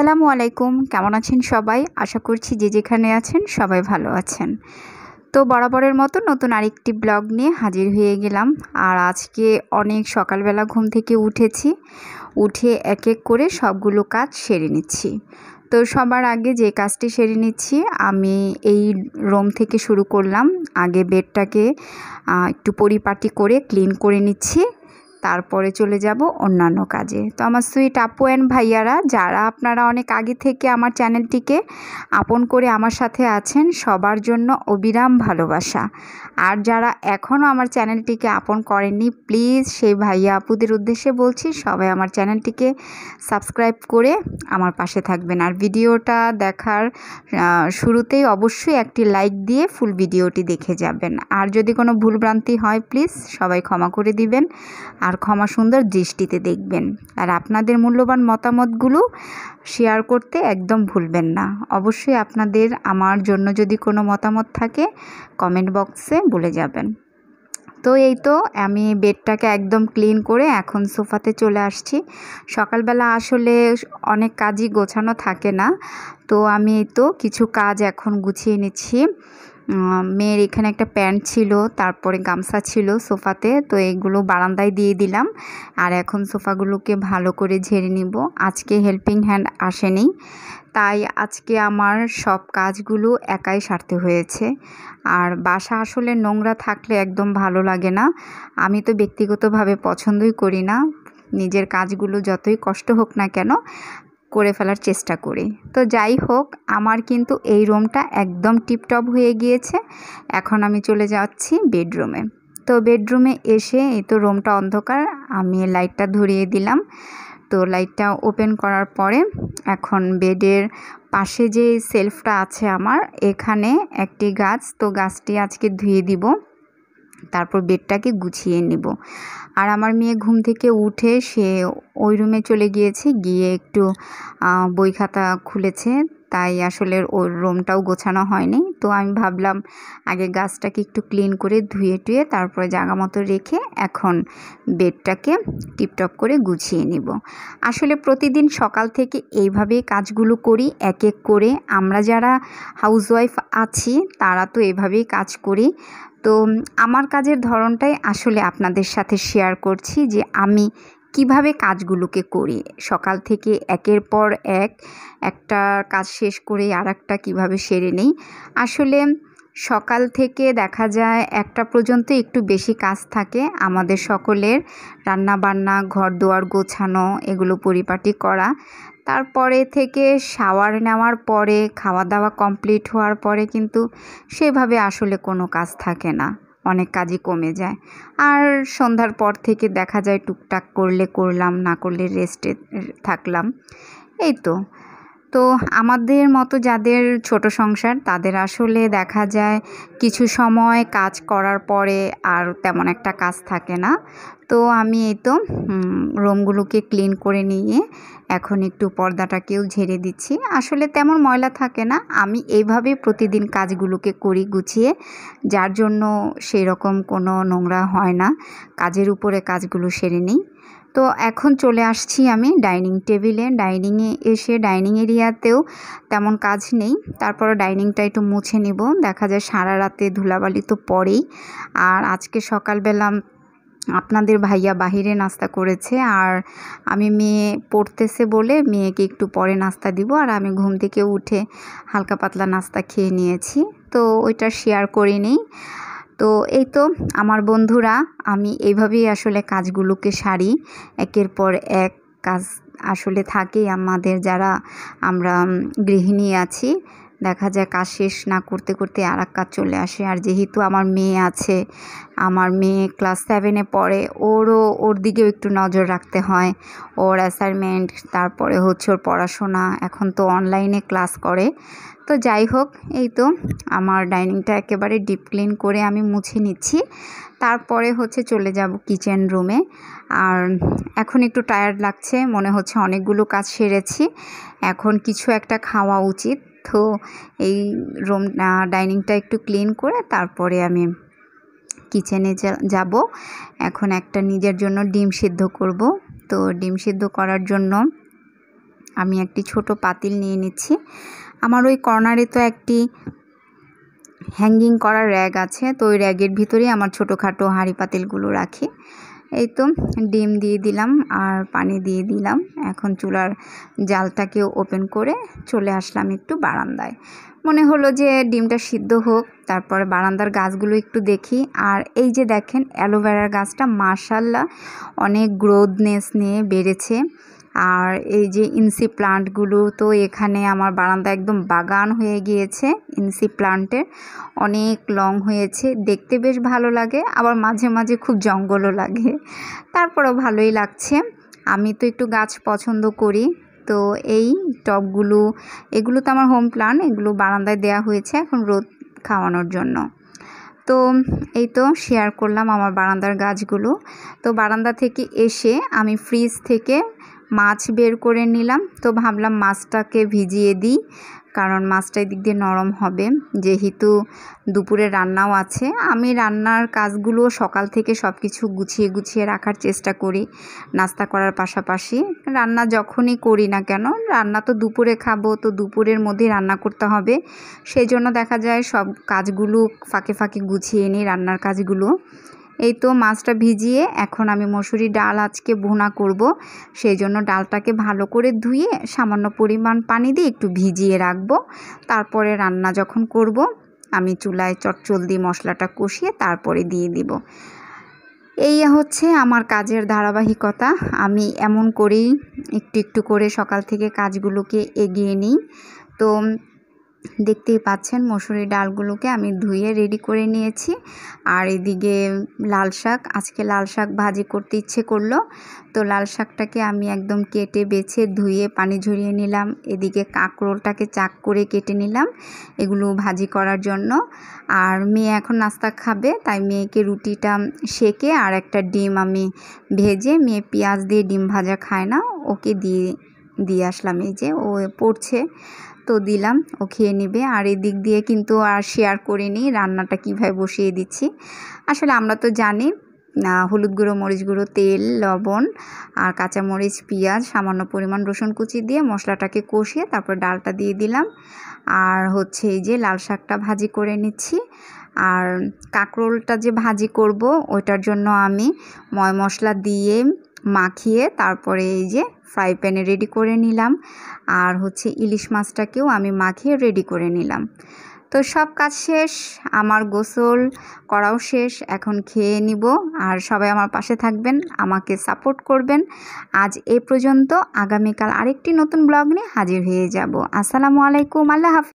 আসসালামু আলাইকুম কেমন আছেন সবাই আশা করছি যে যেখানে আছেন সবাই ভালো আছেন তো বরাবরের মতো নতুন আরেকটি ব্লগ নিয়ে হাজির হয়ে গেলাম আর আজকে অনেক সকালবেলা ঘুম থেকে উঠেছি উঠে এক এক করে সবগুলো কাজ সেরে নিচ্ছি তো সবার আগে যে কাজটি সেরে নিচ্ছি আমি এই রুম থেকে শুরু করলাম আগে বেডটাকে একটু পরিপাটি করে ক্লিন করে নিচ্ছি তারপরে চলে যাব অন্যান্য কাজে তো আমার সুইট আপু অ্যান্ড ভাইয়ারা যারা আপনারা অনেক আগে থেকে আমার চ্যানেলটিকে আপন করে আমার সাথে আছেন সবার জন্য অবিরাম ভালোবাসা আর যারা এখনও আমার চ্যানেলটিকে আপন করেননি প্লিজ সেই ভাইয়া আপুদের উদ্দেশ্যে বলছি সবাই আমার চ্যানেলটিকে সাবস্ক্রাইব করে আমার পাশে থাকবেন আর ভিডিওটা দেখার শুরুতেই অবশ্যই একটি লাইক দিয়ে ফুল ভিডিওটি দেখে যাবেন আর যদি কোনো ভুলভ্রান্তি হয় প্লিজ সবাই ক্ষমা করে দিবেন আর আর ক্ষমা সুন্দর দৃষ্টিতে দেখবেন আর আপনাদের মূল্যবান মতামতগুলো শেয়ার করতে একদম ভুলবেন না অবশ্যই আপনাদের আমার জন্য যদি কোনো মতামত থাকে কমেন্ট বক্সে বলে যাবেন তো এই তো আমি বেডটাকে একদম ক্লিন করে এখন সোফাতে চলে আসছি সকালবেলা আসলে অনেক কাজই গোছানো থাকে না তো আমি তো কিছু কাজ এখন গুছিয়ে নিচ্ছি মেয়ের এখানে একটা প্যান্ট ছিল তারপরে গামছা ছিল সোফাতে তো এগুলো বারান্দায় দিয়ে দিলাম আর এখন সোফাগুলোকে ভালো করে ঝেড়ে নিব আজকে হেল্পিং হ্যান্ড আসেনি তাই আজকে আমার সব কাজগুলো একাই সারতে হয়েছে আর বাসা আসলে নোংরা থাকলে একদম ভালো লাগে না আমি তো ব্যক্তিগতভাবে পছন্দই করি না নিজের কাজগুলো যতই কষ্ট হোক না কেন করে ফেলার চেষ্টা করি তো যাই হোক আমার কিন্তু এই রুমটা একদম টিপটপ হয়ে গিয়েছে এখন আমি চলে যাচ্ছি বেডরুমে তো বেডরুমে এসে এই তো রুমটা অন্ধকার আমি লাইটটা ধরিয়ে দিলাম তো লাইটটা ওপেন করার পরে এখন বেডের পাশে যে সেলফটা আছে আমার এখানে একটি গাছ তো গাছটি আজকে ধুয়ে দিব তারপর বেডটাকে গুছিয়ে নেব আর আমার মেয়ে ঘুম থেকে উঠে সে ওই রুমে চলে গিয়েছে গিয়ে একটু বই খাতা খুলেছে তাই আসলে ওর রুমটাও গোছানো হয়নি তো আমি ভাবলাম আগে গাছটাকে একটু ক্লিন করে ধুয়ে টুয়ে তারপরে জাগা মতো রেখে এখন বেডটাকে টিপটপ করে গুছিয়ে নিব আসলে প্রতিদিন সকাল থেকে এইভাবে কাজগুলো করি এক এক করে আমরা যারা হাউসওয়াইফ আছি তারা তো এভাবেই কাজ করি তো আমার কাজের ধরনটাই আসলে আপনাদের সাথে শেয়ার করছি যে আমি কিভাবে কাজগুলোকে করি সকাল থেকে একের পর এক একটা কাজ শেষ করে আর একটা কীভাবে সেরে নেই আসলে সকাল থেকে দেখা যায় একটা পর্যন্ত একটু বেশি কাজ থাকে আমাদের সকলের রান্না বান্না ঘর দুয়ার গোছানো এগুলো পরিপাটি করা তারপরে থেকে শাওয়ার নেওয়ার পরে খাওয়া দাওয়া কমপ্লিট হওয়ার পরে কিন্তু সেভাবে আসলে কোনো কাজ থাকে না অনেক কাজই কমে যায় আর সন্ধ্যার পর থেকে দেখা যায় টুকটাক করলে করলাম না করলে রেস্টে থাকলাম এই তো তো আমাদের মতো যাদের ছোট সংসার তাদের আসলে দেখা যায় কিছু সময় কাজ করার পরে আর তেমন একটা কাজ থাকে না তো আমি এই তো রুমগুলোকে ক্লিন করে নিয়ে এখন একটু পর্দাটাকেও ঝেড়ে দিচ্ছি আসলে তেমন ময়লা থাকে না আমি এইভাবে প্রতিদিন কাজগুলোকে করি গুছিয়ে যার জন্য সেই রকম কোনো নোংরা হয় না কাজের উপরে কাজগুলো সেরে নিই তো এখন চলে আসছি আমি ডাইনিং টেবিলে ডাইনিংয়ে এসে ডাইনিং এরিয়াতেও তেমন কাজ নেই তারপরে ডাইনিংটা একটু মুছে নিব দেখা যায় সারা রাতে ধুলাবালি তো পরেই আর আজকে সকালবেলা আপনাদের ভাইয়া বাহিরে নাস্তা করেছে আর আমি মেয়ে পড়তেছে বলে মেয়েকে একটু পরে নাস্তা দিব আর আমি ঘুম থেকে উঠে হালকা পাতলা নাস্তা খেয়ে নিয়েছি তো ওইটা শেয়ার করে নিই তো এই তো আমার বন্ধুরা আমি এইভাবেই আসলে কাজগুলোকে সারি একের পর এক কাজ আসলে থাকে আমাদের যারা আমরা গৃহিণী আছি দেখা যায় কাজ শেষ না করতে করতে আর এক কাজ চলে আসে আর যেহেতু আমার মেয়ে আছে আমার মেয়ে ক্লাস সেভেনে পড়ে ওরও ওর দিকেও একটু নজর রাখতে হয় ওর অ্যাসাইনমেন্ট তারপরে হচ্ছে ওর পড়াশোনা এখন তো অনলাইনে ক্লাস করে তো যাই হোক এই তো আমার ডাইনিংটা একেবারে ডিপ ক্লিন করে আমি মুছে নিচ্ছি তারপরে হচ্ছে চলে যাব কিচেন রুমে আর এখন একটু টায়ার্ড লাগছে মনে হচ্ছে অনেকগুলো কাজ সেরেছি এখন কিছু একটা খাওয়া উচিত তো এই রুম ডাইনিংটা একটু ক্লিন করে তারপরে আমি কিচেনে যাব এখন একটা নিজের জন্য ডিম সিদ্ধ করব তো ডিম সিদ্ধ করার জন্য আমি একটি ছোট পাতিল নিয়ে নিচ্ছি আমার ওই কর্নারে তো একটি হ্যাঙ্গিং করার র্যাগ আছে তো ওই র্যাগের ভিতরেই আমার ছোটোখাটো হাঁড়ি পাতিলগুলো রাখি এই তো ডিম দিয়ে দিলাম আর পানি দিয়ে দিলাম এখন চুলার জালটাকে ওপেন করে চলে আসলাম একটু বারান্দায় মনে হলো যে ডিমটা সিদ্ধ হোক তারপরে বারান্দার গাছগুলো একটু দেখি আর এই যে দেখেন অ্যালোভেরার গাছটা মার্শাল্লাহ অনেক গ্রোথনেস নিয়ে বেড়েছে আর এই যে ইনসি প্লান্টগুলো তো এখানে আমার বারান্দা একদম বাগান হয়ে গিয়েছে ইনসি প্লান্টের অনেক লং হয়েছে দেখতে বেশ ভালো লাগে আবার মাঝে মাঝে খুব জঙ্গলও লাগে তারপরও ভালোই লাগছে আমি তো একটু গাছ পছন্দ করি তো এই টবগুলো এগুলো তো আমার হোম প্লান এগুলো বারান্দায় দেয়া হয়েছে এখন রোদ খাওয়ানোর জন্য তো এই তো শেয়ার করলাম আমার বারান্দার গাছগুলো তো বারান্দা থেকে এসে আমি ফ্রিজ থেকে মাছ বের করে নিলাম তো ভাবলাম মাছটাকে ভিজিয়ে দিই কারণ মাছটা এদিক দিয়ে নরম হবে যেহেতু দুপুরে রান্নাও আছে আমি রান্নার কাজগুলো সকাল থেকে সব কিছু গুছিয়ে গুছিয়ে রাখার চেষ্টা করি নাস্তা করার পাশাপাশি রান্না যখনই করি না কেন রান্না তো দুপুরে খাবো তো দুপুরের মধ্যে রান্না করতে হবে সেই জন্য দেখা যায় সব কাজগুলো ফাঁকে ফাঁকে গুছিয়ে নিই রান্নার কাজগুলো এই তো মাছটা ভিজিয়ে এখন আমি মসুরি ডাল আজকে ভুনা করব সেই জন্য ডালটাকে ভালো করে ধুয়ে সামান্য পরিমাণ পানি দিয়ে একটু ভিজিয়ে রাখবো তারপরে রান্না যখন করব আমি চুলায় চটচলদি মশলাটা কষিয়ে তারপরে দিয়ে দিব এই হচ্ছে আমার কাজের ধারাবাহিকতা আমি এমন করেই একটু একটু করে সকাল থেকে কাজগুলোকে এগিয়ে নিই তো দেখতেই পাচ্ছেন মসুরি ডালগুলোকে আমি ধুয়ে রেডি করে নিয়েছি আর এদিকে লাল শাক আজকে লাল শাক ভাজি করতে ইচ্ছে করলো তো লাল শাকটাকে আমি একদম কেটে বেছে ধুয়ে পানি ঝরিয়ে নিলাম এদিকে কাঁকরোলটাকে চাক করে কেটে নিলাম এগুলো ভাজি করার জন্য আর মেয়ে এখন নাস্তা খাবে তাই মেয়েকে রুটিটা সেকে আর একটা ডিম আমি ভেজে মেয়ে পেঁয়াজ দিয়ে ডিম ভাজা খায় না ওকে দিয়ে দিয়ে আসলাম এই যে ও পড়ছে তো দিলাম ও খেয়ে নেবে আর এদিক দিয়ে কিন্তু আর শেয়ার করে নিই রান্নাটা কীভাবে বসিয়ে দিচ্ছি আসলে আমরা তো জানি হলুদ গুঁড়ো মরিচ গুঁড়ো তেল লবণ আর কাঁচামরিচ পেঁয়াজ সামান্য পরিমাণ রসুন কুচি দিয়ে মশলাটাকে কষিয়ে তারপর ডালটা দিয়ে দিলাম আর হচ্ছে এই যে লাল শাকটা ভাজি করে নিচ্ছি আর কাঁকরোলটা যে ভাজি করব ওইটার জন্য আমি ময় মশলা দিয়ে মাখিয়ে তারপরে এই যে ফ্রাই প্যানে রেডি করে নিলাম আর হচ্ছে ইলিশ মাছটাকেও আমি মাখিয়ে রেডি করে নিলাম তো সব কাজ শেষ আমার গোসল করাও শেষ এখন খেয়ে নিব আর সবাই আমার পাশে থাকবেন আমাকে সাপোর্ট করবেন আজ এ পর্যন্ত আগামীকাল আরেকটি নতুন ব্লগ নিয়ে হাজির হয়ে যাব আসসালামু আলাইকুম আল্লাহ হাফিজ